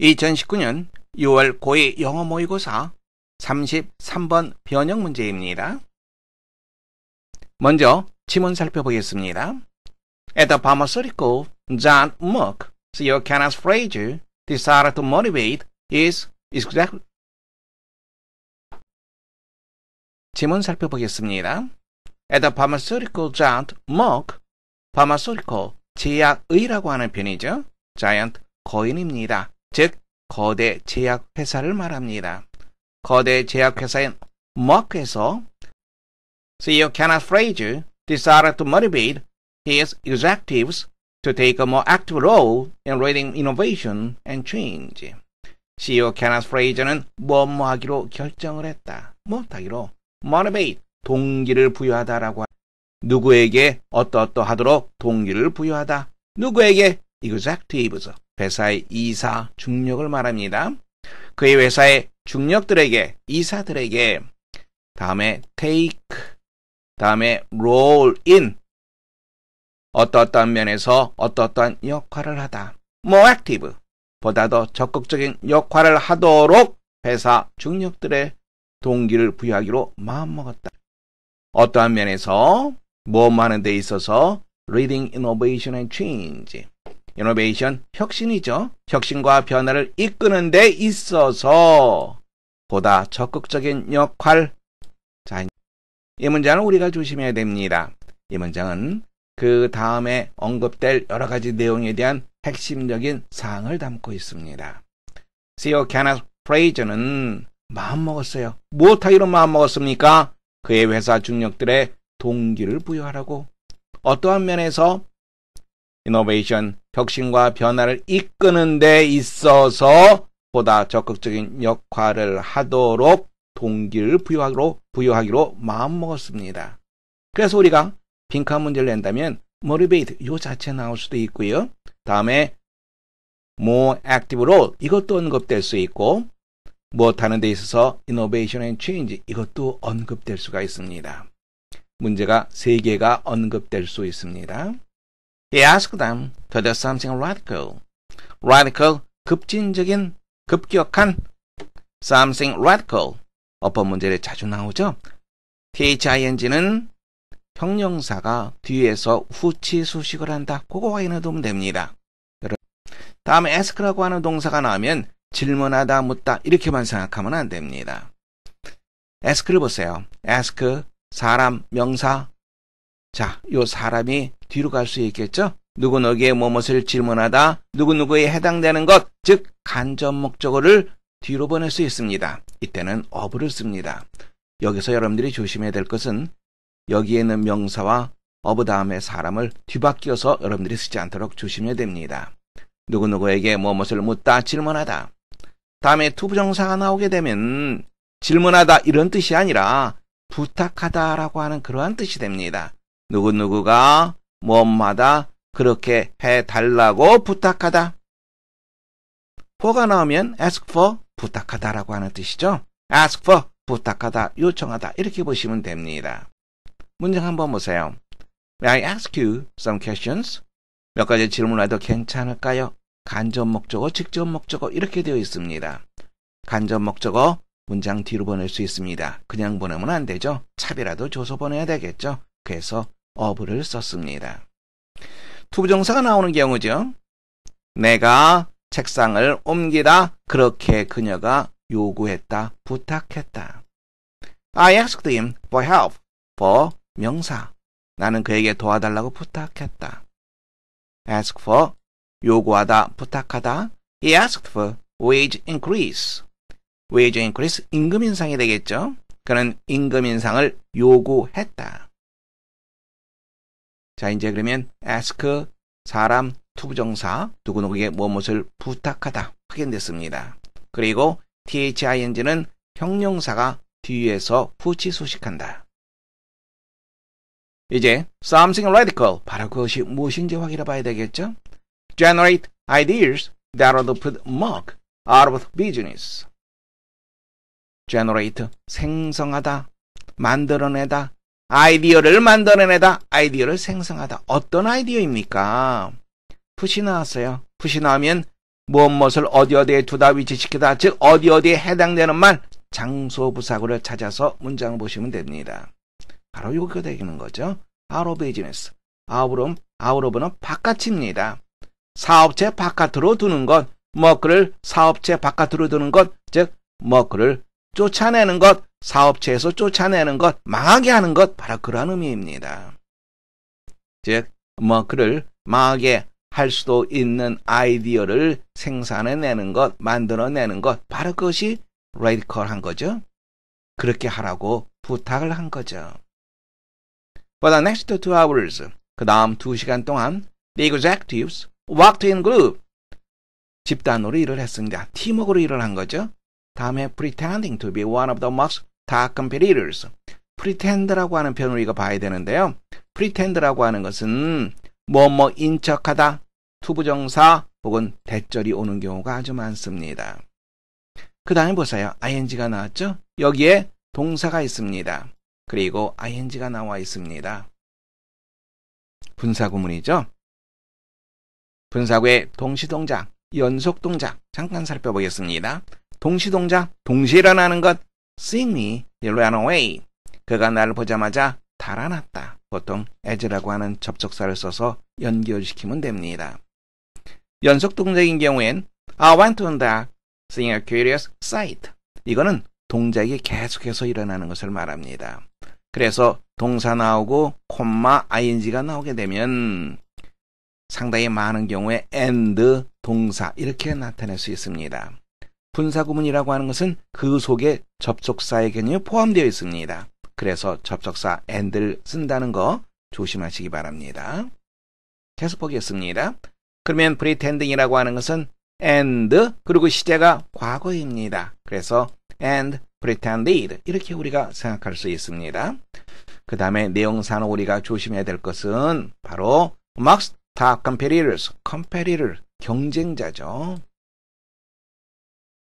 2019년 6월 고2 영어 모의고사 33번 변형 문제입니다. 먼저 지문 살펴보겠습니다. At the pharmaceutical, John Mook, CEO Kenneth Frazier, decided to motivate his exec... 지문 살펴보겠습니다. At the pharmaceutical giant Merck, pharmaceutical, 제약의라고 하는 편이죠. giant, 거인입니다. 즉 거대 제약회사를 말합니다. 거대 제약회사인 머크에서 CEO Kenneth Frazier decided to motivate his executives to take a more active role in leading innovation and change. CEO Kenneth Frazier는 뭐 뭐하기로 결정을 했다. 못하기로 motivate 동기를 부여하다라고 누구에게 어떠어떠하도록 동기를 부여하다. 누구에게 executives 회사의 이사, 중력을 말합니다. 그의 회사의 중력들에게, 이사들에게, 다음에 take, 다음에 roll in, 어떠어떠한 면에서 어떠어떠한 역할을 하다. more active, 보다 더 적극적인 역할을 하도록 회사 중력들의 동기를 부여하기로 마음먹었다. 어떠한 면에서 모험하는 데 있어서 Leading Innovation and Change 이노베이션 혁신이죠. 혁신과 변화를 이끄는 데 있어서 보다 적극적인 역할. 자, 이 문장은 우리가 조심해야 됩니다. 이 문장은 그 다음에 언급될 여러 가지 내용에 대한 핵심적인 사항을 담고 있습니다. CEO 케넷 프레이저는 마음먹었어요. 무엇하기로 마음먹었습니까? 그의 회사 중력들의 동기를 부여하라고. 어떠한 면에서 이노베이션, 혁신과 변화를 이끄는 데 있어서 보다 적극적인 역할을 하도록 동기를 부여하기로, 부여하기로 마음먹었습니다. 그래서 우리가 빈칸 문제를 낸다면 motivate 요 자체 나올 수도 있고요. 다음에 more active로 이것도 언급될 수 있고 무엇하는 데 있어서 innovation and change 이것도 언급될 수가 있습니다. 문제가 3개가 언급될 수 있습니다. He asked them to do something radical. radical, 급진적인, 급격한, something radical. 어법 문제에 자주 나오죠. t h i n g 은 형용사가 뒤에서 후치 수식을 한다. 그거 확인해 두면 됩니다. 다음에 ask라고 하는 동사가 나오면 질문하다, 묻다 이렇게만 생각하면 안 됩니다. ask를 보세요. ask, 사람, 명사, 자, 요 사람이 뒤로 갈 수 있겠죠? 누구누구의 무엇을 질문하다 누구누구에 해당되는 것, 즉 간접 목적어를 뒤로 보낼 수 있습니다. 이때는 어부를 씁니다. 여기서 여러분들이 조심해야 될 것은 여기에 있는 명사와 어부 다음에 사람을 뒤바뀌어서 여러분들이 쓰지 않도록 조심해야 됩니다. 누구누구에게 무엇을 묻다 질문하다. 다음에 투부정사가 나오게 되면 질문하다 이런 뜻이 아니라 부탁하다라고 하는 그러한 뜻이 됩니다. 누구누구가 무엇마다 그렇게 해달라고 부탁하다. for가 나오면 ask for 부탁하다라고 하는 뜻이죠. ask for 부탁하다, 요청하다 이렇게 보시면 됩니다. 문장 한번 보세요. May I ask you some questions? 몇 가지 질문을 해도 괜찮을까요? 간접 목적어, 직접 목적어 이렇게 되어 있습니다. 간접 목적어 문장 뒤로 보낼 수 있습니다. 그냥 보내면 안 되죠. 차비라도 줘서 보내야 되겠죠. 그래서 어브를 썼습니다. 투부정사가 나오는 경우죠. 내가 책상을 옮기다. 그렇게 그녀가 요구했다. 부탁했다. I asked him for help. for 명사. 나는 그에게 도와달라고 부탁했다. ask for 요구하다, 부탁하다. He asked for wage increase. wage increase 임금 인상이 되겠죠. 그는 임금 인상을 요구했다. 자, 이제 그러면 ask 사람 투부정사 누구누구에게 무엇을 부탁하다 확인됐습니다. 그리고 thing는 형용사가 뒤에서 후치소식한다. 이제 something radical 바로 그것이 무엇인지 확인해 봐야 되겠죠? Generate ideas that are to put Mark out of business. Generate 생성하다, 만들어내다, 아이디어를 만들어내다, 아이디어를 생성하다. 어떤 아이디어입니까? 푸시 나왔어요. 푸시 나오면 무엇 무엇을 어디 어디에 두다 위치시키다, 즉 어디 어디에 해당되는 말, 장소 부사구를 찾아서 문장을 보시면 됩니다. 바로 요거 되는 거죠. 아로 비즈니스. 아우롬, 아우로브는 바깥입니다. 사업체 바깥으로 두는 것, 머크를 사업체 바깥으로 두는 것, 즉 머크를 쫓아내는 것, 사업체에서 쫓아내는 것, 망하게 하는 것 바로 그런 의미입니다. 즉, 뭐 그를 망하게 할 수도 있는 아이디어를 생산해내는 것, 만들어내는 것, 바로 그것이 레디컬한 거죠. 그렇게 하라고 부탁을 한 거죠. For the next two hours, 그 다음 두 시간 동안 the executives worked in group, 집단으로 일을 했습니다. 팀워크로 일을 한 거죠. 다음에 pretending to be one of the most 다크 페리르스 프리텐드라고 하는 표현 우리가 봐야 되는데요. 프리텐드라고 하는 것은 뭐뭐인 척하다 투부정사 혹은 대절이 오는 경우가 아주 많습니다. 그 다음에 보세요. ing가 나왔죠? 여기에 동사가 있습니다. 그리고 ing가 나와 있습니다. 분사구문이죠. 분사구의 동시동작, 연속동작 잠깐 살펴보겠습니다. 동시동작, 동시에 일어나는 것, Seeing me, ran away. 그가 나를 보자마자 달아났다. 보통 as라고 하는 접속사를 써서 연결시키면 됩니다. 연속 동작인 경우엔 I want to 온다. Seeing a curious sight. 이거는 동작이 계속해서 일어나는 것을 말합니다. 그래서 동사 나오고 콤마 ing가 나오게 되면 상당히 많은 경우에 and 동사 이렇게 나타낼 수 있습니다. 분사구문이라고 하는 것은 그 속에 접속사의 개념이 포함되어 있습니다. 그래서 접속사 and를 쓴다는 거 조심하시기 바랍니다. 계속 보겠습니다. 그러면 pretending이라고 하는 것은 and 그리고 시제가 과거입니다. 그래서 and pretended 이렇게 우리가 생각할 수 있습니다. 그 다음에 내용산호 우리가 조심해야 될 것은 바로 amongst the competitors, competitor 경쟁자죠.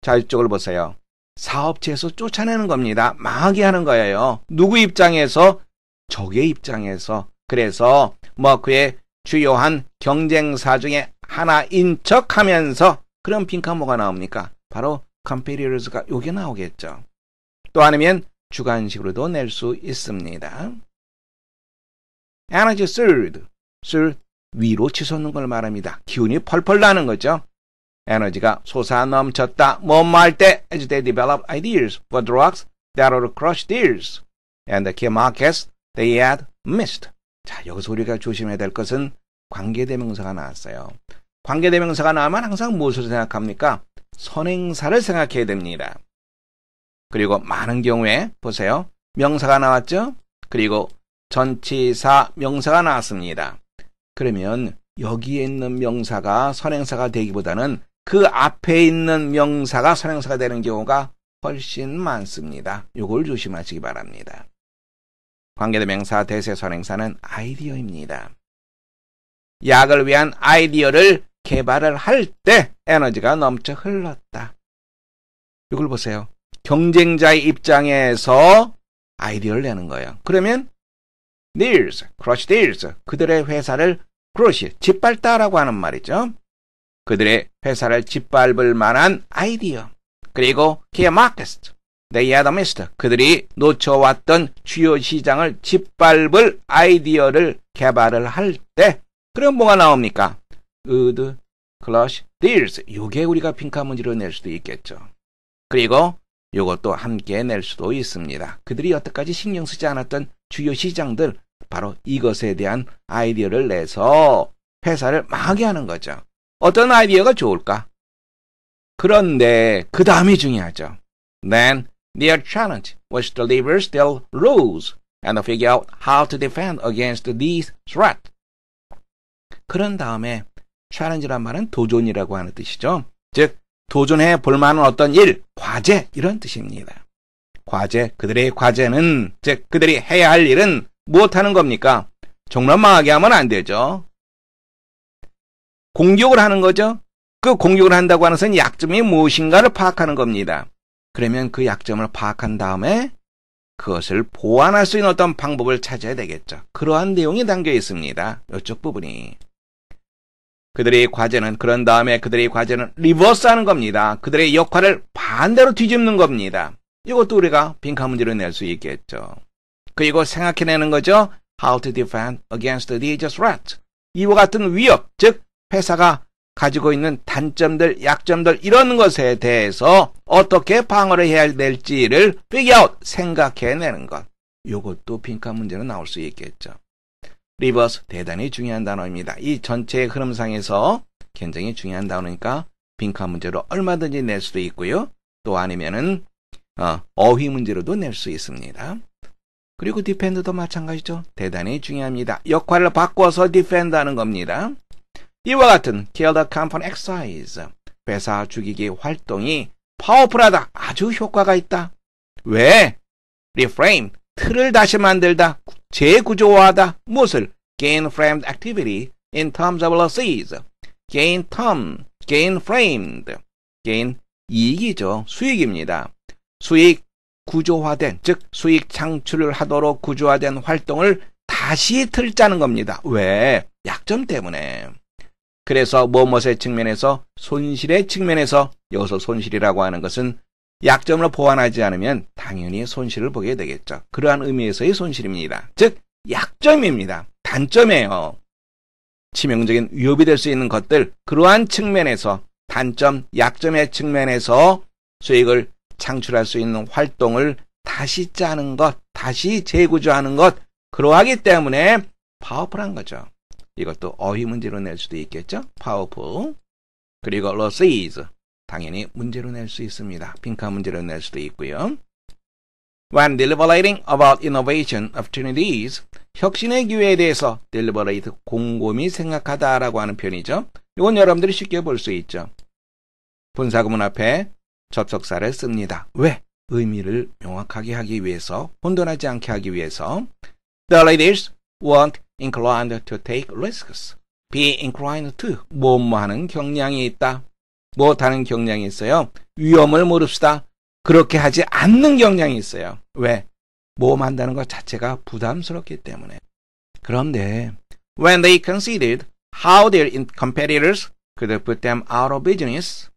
자, 이쪽을 보세요. 사업체에서 쫓아내는 겁니다. 망하게 하는 거예요. 누구 입장에서? 적의 입장에서. 그래서 뭐 그의 주요한 경쟁사 중에 하나인 척 하면서 그런 빈칸뭐가 나옵니까? 바로 컴페리어스가 요게 나오겠죠. 또 아니면 주관식으로도 낼 수 있습니다. 에너지 쓸, 쓸 위로 치솟는 걸 말합니다. 기운이 펄펄 나는 거죠. 에너지가 솟아 넘쳤다. 못말때 as they develop ideas for drugs that would crush theirs. And the key markets they had missed. 자, 여기서 우리가 조심해야 될 것은 관계대명사가 나왔어요. 관계대명사가 나오면 항상 무엇을 생각합니까? 선행사를 생각해야 됩니다. 그리고 많은 경우에 보세요. 명사가 나왔죠? 그리고 전치사 명사가 나왔습니다. 그러면 여기에 있는 명사가 선행사가 되기보다는 그 앞에 있는 명사가 선행사가 되는 경우가 훨씬 많습니다. 이걸 조심하시기 바랍니다. 관계대명사 대세 선행사는 아이디어입니다. 약을 위한 아이디어를 개발을 할 때 에너지가 넘쳐 흘렀다. 이걸 보세요. 경쟁자의 입장에서 아이디어를 내는 거예요. 그러면 theirs, crush t i r s 그들의 회사를 crush, 짓밟다라고 하는 말이죠. 그들의 회사를 짓밟을 만한 아이디어, 그리고 key m 트네이아더 s 스트 그들이 놓쳐왔던 주요 시장을 짓밟을 아이디어를 개발을 할 때, 그럼 뭐가 나옵니까? 으드 클러쉬 딜스 t 요게 우리가 핑크문늬로낼 수도 있겠죠. 그리고 요것도 함께 낼 수도 있습니다. 그들이 여태까지 신경 쓰지 않았던 주요 시장들, 바로 이것에 대한 아이디어를 내서 회사를 망하게 하는 거죠. 어떤 아이디어가 좋을까? 그런데 그 다음이 중요하죠. Then their challenge was to l i v e r s t i l l r rules and figure out how to defend against these threats. 그런 다음에 challenge란 말은 도전이라고 하는 뜻이죠. 즉 도전해 볼 만한 어떤 일, 과제 이런 뜻입니다. 과제, 그들의 과제는 즉 그들이 해야 할 일은 무엇 하는 겁니까? 정말 망하게 하면 안 되죠. 공격을 하는 거죠. 그 공격을 한다고 하는 것은 약점이 무엇인가를 파악하는 겁니다. 그러면 그 약점을 파악한 다음에 그것을 보완할 수 있는 어떤 방법을 찾아야 되겠죠. 그러한 내용이 담겨 있습니다. 이쪽 부분이. 그들의 과제는 그런 다음에 그들의 과제는 리버스하는 겁니다. 그들의 역할을 반대로 뒤집는 겁니다. 이것도 우리가 빈칸 문제로 낼 수 있겠죠. 그리고 생각해내는 거죠. How to defend against the dangerous threat. 이와 같은 위협, 즉 회사가 가지고 있는 단점들, 약점들 이런 것에 대해서 어떻게 방어를 해야 될지를 피겨웃 생각해내는 것. 이것도 빈칸 문제로 나올 수 있겠죠. 리버스 대단히 중요한 단어입니다. 이 전체의 흐름상에서 굉장히 중요한 단어니까 빈칸 문제로 얼마든지 낼 수도 있고요. 또 아니면은 어, 어휘 문제로도 낼 수 있습니다. 그리고 디펜드도 마찬가지죠. 대단히 중요합니다. 역할을 바꿔서 디펜드 하는 겁니다. 이와 같은 킬더 캄펀 엑사이즈 회사 죽이기 활동이 파워풀하다 아주 효과가 있다 왜? 리프레임 틀을 다시 만들다 재구조화하다 무엇을 gain framed activity in terms of losses gain term gain framed gain 이익이죠 수익입니다 수익 구조화된 즉 수익 창출을 하도록 구조화된 활동을 다시 틀자는 겁니다 왜? 약점 때문에 그래서 무엇의 측면에서 손실의 측면에서 여기서 손실이라고 하는 것은 약점으로 보완하지 않으면 당연히 손실을 보게 되겠죠. 그러한 의미에서의 손실입니다. 즉 약점입니다. 단점이에요. 치명적인 위협이 될 수 있는 것들 그러한 측면에서 단점, 약점의 측면에서 수익을 창출할 수 있는 활동을 다시 짜는 것, 다시 재구조하는 것 그러하기 때문에 파워풀한 거죠. 이것도 어휘 문제로 낼 수도 있겠죠? powerful. 그리고 losses. 당연히 문제로 낼 수 있습니다. 빈칸 문제로 낼 수도 있고요. When deliberating about innovation opportunities, 혁신의 기회에 대해서 deliberate 곰곰이 생각하다라고 하는 편이죠. 이건 여러분들이 쉽게 볼 수 있죠. 분사구문 앞에 접속사를 씁니다. 왜? 의미를 명확하게 하기 위해서, 혼돈하지 않게 하기 위해서. The ladies want inclined to take risks. be inclined to 뭐뭐하는 경향이 있다. 못하는 경향이 있어요. 위험을 무릅쓰다. 그렇게 하지 않는 경향이 있어요. 왜? 모험한다는 것 자체가 부담스럽기 때문에. 그런데 when they considered how their competitors could put them out of business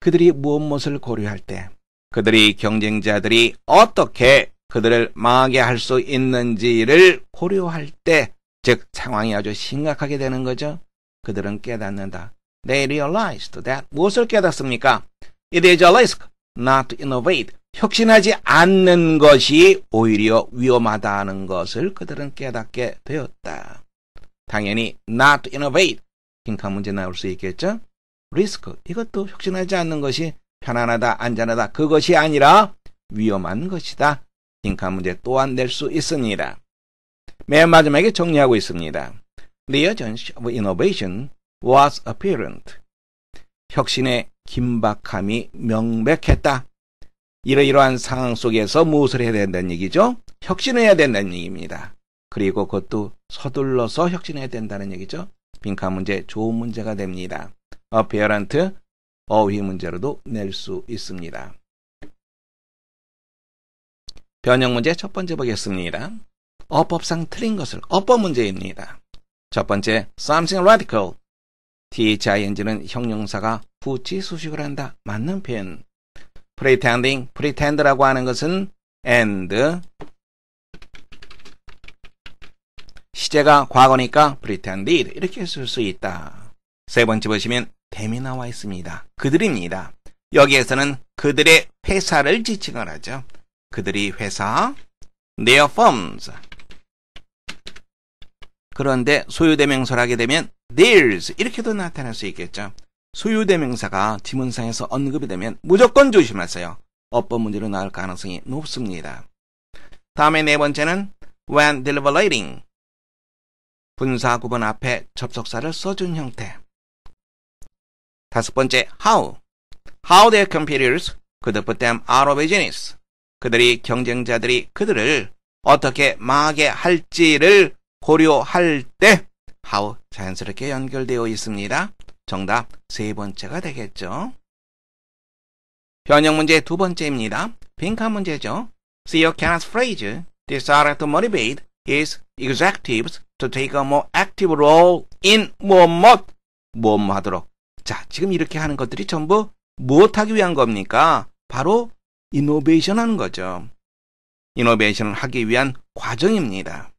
그들이 무엇을 고려할 때 그들이 경쟁자들이 어떻게 그들을 망하게 할 수 있는지를 고려할 때, 즉 상황이 아주 심각하게 되는 거죠. 그들은 깨닫는다. They realized that 무엇을 깨닫습니까? It is a risk not to innovate. 혁신하지 않는 것이 오히려 위험하다는 것을 그들은 깨닫게 되었다. 당연히 not to innovate 빈칸 문제 나올 수 있겠죠? risk 이것도 혁신하지 않는 것이 편안하다 안전하다 그것이 아니라 위험한 것이다 딩카 문제 또한 낼 수 있습니다. 맨 마지막에 정리하고 있습니다. The urgency of innovation was apparent. 혁신의 긴박함이 명백했다. 이러이러한 상황 속에서 무엇을 해야 된다는 얘기죠? 혁신을 해야 된다는 얘기입니다. 그리고 그것도 서둘러서 혁신해야 된다는 얘기죠. 빈칸 문제 좋은 문제가 됩니다. 어페어런트 어휘 문제로도 낼 수 있습니다. 변형 문제 첫 번째 보겠습니다. 어법상 틀린 것을 어법 문제입니다. 첫 번째, something radical. thing는 형용사가 부치수식을 한다. 맞는 표현. pretending, pretend라고 하는 것은 and 시제가 과거니까 pretended 이렇게 쓸 수 있다. 세 번째 보시면 댐이 나와 있습니다. 그들입니다. 여기에서는 그들의 회사를 지칭을 하죠. 그들이 회사 their firms 그런데 소유대명사를 하게 되면 theirs 이렇게도 나타날 수 있겠죠. 소유대명사가 지문상에서 언급이 되면 무조건 조심하세요. 어법 문제로 나올 가능성이 높습니다. 다음에 네 번째는 when deliberating 분사 구분 앞에 접속사를 써준 형태 다섯 번째 how how their computers could put them out of business 그들이 경쟁자들이 그들을 어떻게 망하게 할지를 고려할 때 how 자연스럽게 연결되어 있습니다. 정답 세 번째가 되겠죠. 변형 문제 두 번째입니다. 빈칸 문제죠. CEO Kenneth phrase desire to motivate his executives to take a more active role in 무엇 무엇 하도록 자 지금 이렇게 하는 것들이 전부 무엇하기 위한 겁니까? 바로 이노베이션 하는 거죠. 이노베이션을 하기 위한 과정입니다.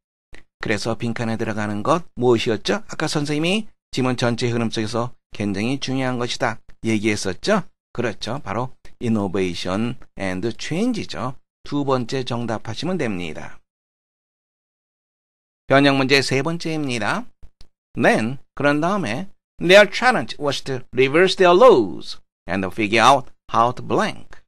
그래서 빈칸에 들어가는 것 무엇이었죠? 아까 선생님이 지문 전체 흐름 속에서 굉장히 중요한 것이다 얘기했었죠? 그렇죠. 바로 innovation and change죠. 두 번째 정답하시면 됩니다. 변형 문제 세 번째입니다. Then, 그런 다음에 their challenge was to reverse their laws and figure out how to blank.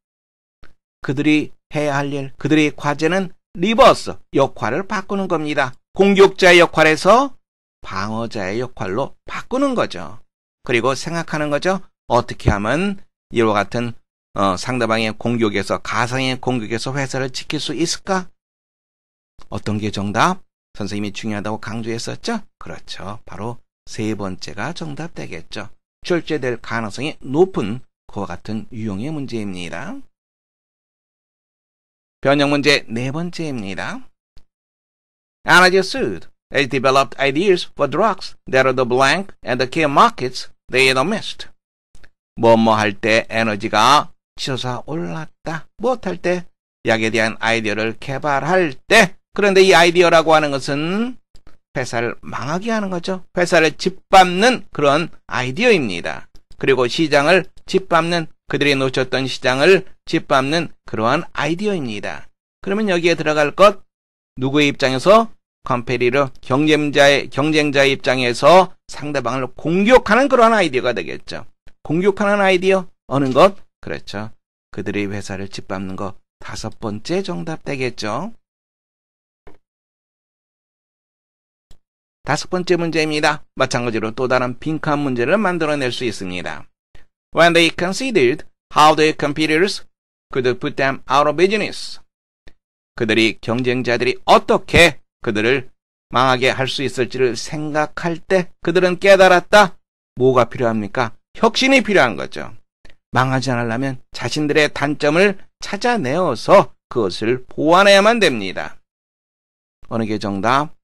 그들이 해야 할 일, 그들의 과제는 리버스, 역할을 바꾸는 겁니다. 공격자의 역할에서 방어자의 역할로 바꾸는 거죠. 그리고 생각하는 거죠. 어떻게 하면 이와 같은 어, 상대방의 공격에서 가상의 공격에서 회사를 지킬 수 있을까? 어떤 게 정답? 선생님이 중요하다고 강조했었죠? 그렇죠. 바로 세 번째가 정답 되겠죠. 출제될 가능성이 높은 그와 같은 유형의 문제입니다. 변형 문제 네 번째입니다. Energy Suit has developed ideas for drugs that are the blank and the key markets they are missed. 뭐뭐 할 때 에너지가 치솟아 올랐다. 무엇할 때 약에 대한 아이디어를 개발할 때 그런데 이 아이디어라고 하는 것은 회사를 망하게 하는 거죠. 회사를 짓밟는 그런 아이디어입니다. 그리고 시장을 짓밟는 그들이 놓쳤던 시장을 짓밟는 그러한 아이디어입니다. 그러면 여기에 들어갈 것 누구의 입장에서 컴페리로 경쟁자의 경쟁자의 입장에서 상대방을 공격하는 그러한 아이디어가 되겠죠. 공격하는 아이디어 어느 것 그렇죠. 그들의 회사를 짓밟는 것 다섯 번째 정답 되겠죠. 다섯 번째 문제입니다. 마찬가지로 또 다른 빈칸 문제를 만들어낼 수 있습니다. when they considered how their competitors could put them out of business. 그들이 경쟁자들이 어떻게 그들을 망하게 할 수 있을지를 생각할 때 그들은 깨달았다. 뭐가 필요합니까? 혁신이 필요한 거죠. 망하지 않으려면 자신들의 단점을 찾아내어서 그것을 보완해야만 됩니다. 어느 게 정답?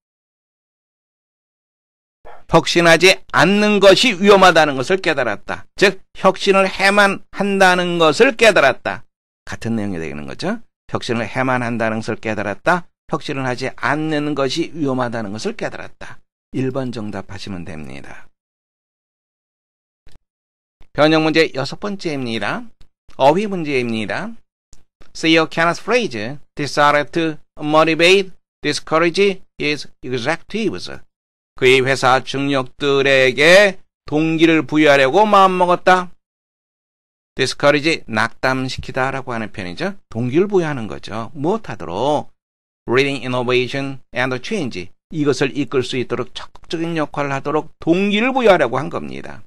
혁신하지 않는 것이 위험하다는 것을 깨달았다. 즉 혁신을 해만 한다는 것을 깨달았다. 같은 내용이 되는 거죠. 혁신을 해만 한다는 것을 깨달았다. 혁신을 하지 않는 것이 위험하다는 것을 깨달았다. 1번 정답하시면 됩니다. 변형 문제 여섯 번째입니다. 어휘 문제입니다. CEO Kenneth phrase decided to motivate, discourage his executives 그의 회사 중력들에게 동기를 부여하려고 마음먹었다. 디스커리지 낙담시키다 라고 하는 편이죠. 동기를 부여하는 거죠. 무엇하도록 reading innovation and change 이것을 이끌 수 있도록 적극적인 역할을 하도록 동기를 부여하려고 한 겁니다.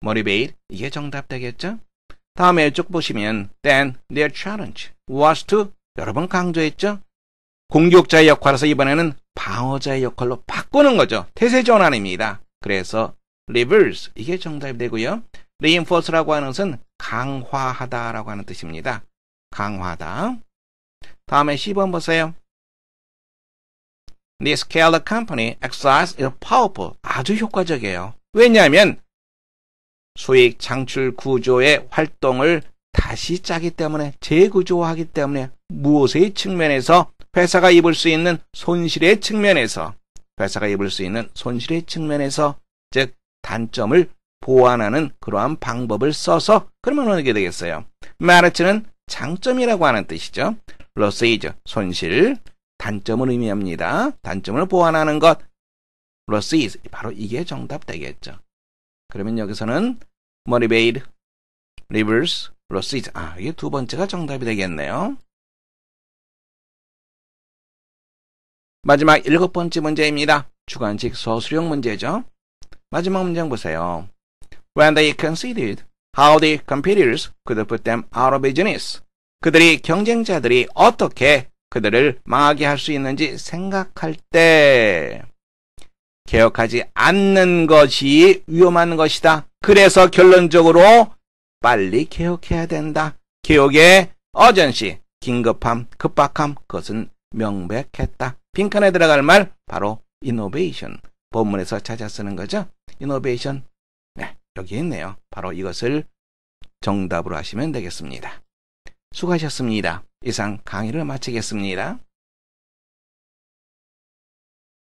머리베일 이게 정답 되겠죠? 다음에 쭉 보시면 then their challenge was to 여러 번 강조했죠? 공격자의 역할에서 이번에는 방어자의 역할로 바꾸는 거죠. 태세 전환입니다. 그래서 reverse 이게 정답이 되고요. reinforce라고 하는 것은 강화하다라고 하는 뜻입니다. 강화다 다음에 10번 보세요. The scale company exercise is powerful. 아주 효과적이에요. 왜냐하면 수익 창출 구조의 활동을 다시 짜기 때문에 재구조화하기 때문에 무엇의 측면에서 회사가 입을 수 있는 손실의 측면에서 회사가 입을 수 있는 손실의 측면에서 즉 단점을 보완하는 그러한 방법을 써서 그러면 어떻게 되겠어요? 마르츠는 장점이라고 하는 뜻이죠. 러스이즈 손실 단점을 의미합니다. 단점을 보완하는 것 러스이즈 바로 이게 정답 되겠죠. 그러면 여기서는 머리베 i v a t e 러스이즈 아 이게 두 번째가 정답이 되겠네요. 마지막 일곱 번째 문제입니다. 주관식 서술형 문제죠. 마지막 문장 보세요. When they c o n s i d e d how the competitors could put them out of business. 그들이 경쟁자들이 어떻게 그들을 망하게 할 수 있는지 생각할 때 개혁하지 않는 것이 위험한 것이다. 그래서 결론적으로 빨리 개혁해야 된다. 개혁의 어전시, 긴급함, 급박함, 그것은 명백했다. 빈칸에 들어갈 말 바로 innovation. 본문에서 찾아 쓰는 거죠. innovation. 네, 여기 있네요. 바로 이것을 정답으로 하시면 되겠습니다. 수고하셨습니다. 이상 강의를 마치겠습니다.